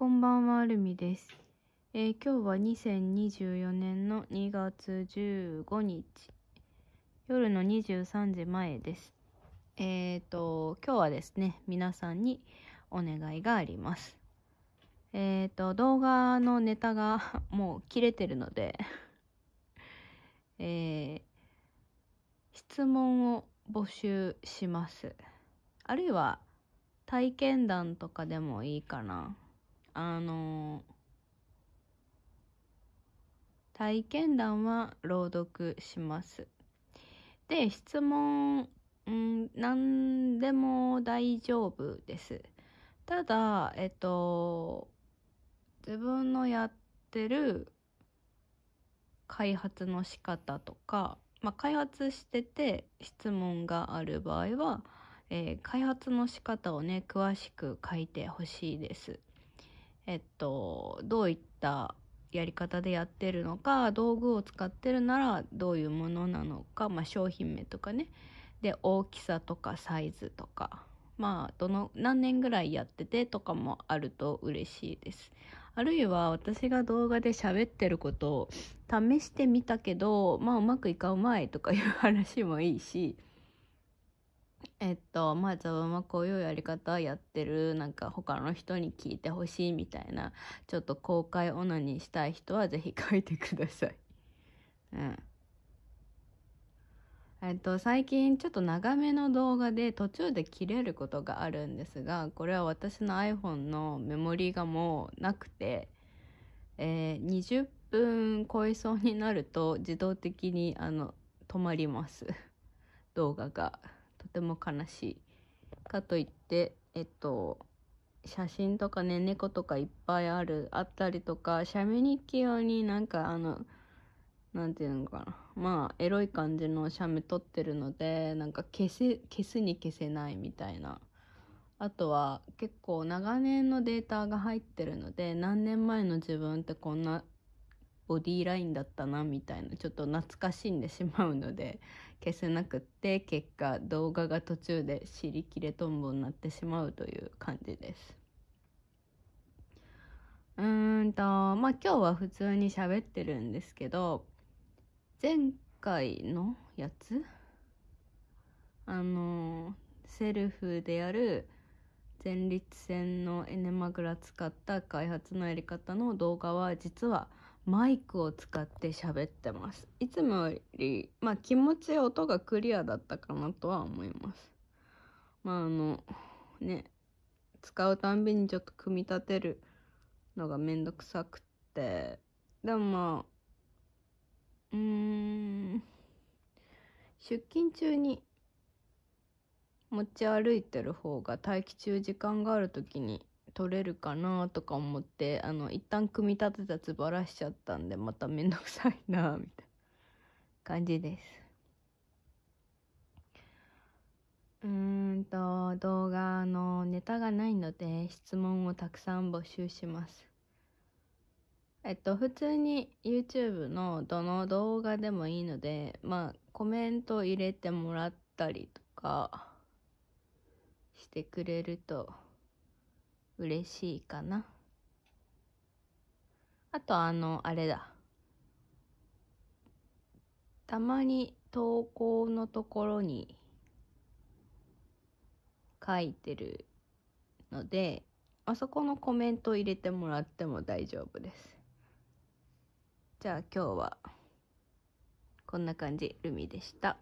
こんばんは、るみです。えー、今日は2024年の2月15日、夜の23時前です。えっ、ー、と、今日はですね、皆さんにお願いがあります。えっ、ー、と、動画のネタが もう切れてるのでえー、質問を募集します。あるいは、体験談とかでもいいかな。あの体験談は朗読します。で、質問、うん、何でも大丈夫です。ただ、えっと、自分のやってる開発の仕方とか、まあ、開発してて質問がある場合は、えー、開発の仕方をね詳しく書いてほしいです。えっと、どういったやり方でやってるのか、道具を使ってるならどういうものなのか、まあ、商品名とかね。で、大きさとかサイズとか、まあ、どの、何年ぐらいやっててとかもあると嬉しいです。あるいは私が動画で喋ってることを試してみたけど、まあうまくいかうまいとかいう話もいいし、えっと、まあ自分はこういうやり方やってる、なんか他の人に聞いてほしいみたいな、ちょっと公開オナにしたい人はぜひ書いてください。うん。えっと、最近ちょっと長めの動画で途中で切れることがあるんですが、これは私の iPhone のメモリがもうなくて、えー、20分超えそうになると自動的にあの止まります。動画が。とても悲しい。かといって、えっと、写真とかね、猫とかいっぱいある、あったりとか、写メ日記用になんかあの、なんていうのかな。まあ、エロい感じの写メ撮ってるので、なんか消せ、消すに消せないみたいな。あとは結構長年のデータが入ってるので、何年前の自分ってこんなボディラインだったなみたいなちょっと懐かしんでしまうので 消せなくって結果動画が途中で尻切れトンボになってしまうという感じです。うーんとまあ今日は普通に喋ってるんですけど前回のやつあのセルフでやる前立腺のエネマグラ使った開発のやり方の動画は実はマイクを使って喋ってます。いつもより、まあ気持ち音がクリアだったかなとは思います。まああの、ね、使うたんびにちょっと組み立てるのがめんどくさくって、でもまあ、うーん、出勤中に持ち歩いてる方が待機中時間がある時に取れるかなとか思って、あの、一旦組み立てたつばらしちゃったんで、まためんどくさいなみたいな感じです。うーんと、動画のネタがないので、質問をたくさん募集します。えっと、普通に YouTube のどの動画でもいいので、まあ、コメント入れてもらったりとかしてくれると嬉しいかな。あとあの、あれだ。たまに投稿のところに書いてるので、あそこのコメント入れてもらっても大丈夫です。じゃあ今日はこんな感じ、ルミでした。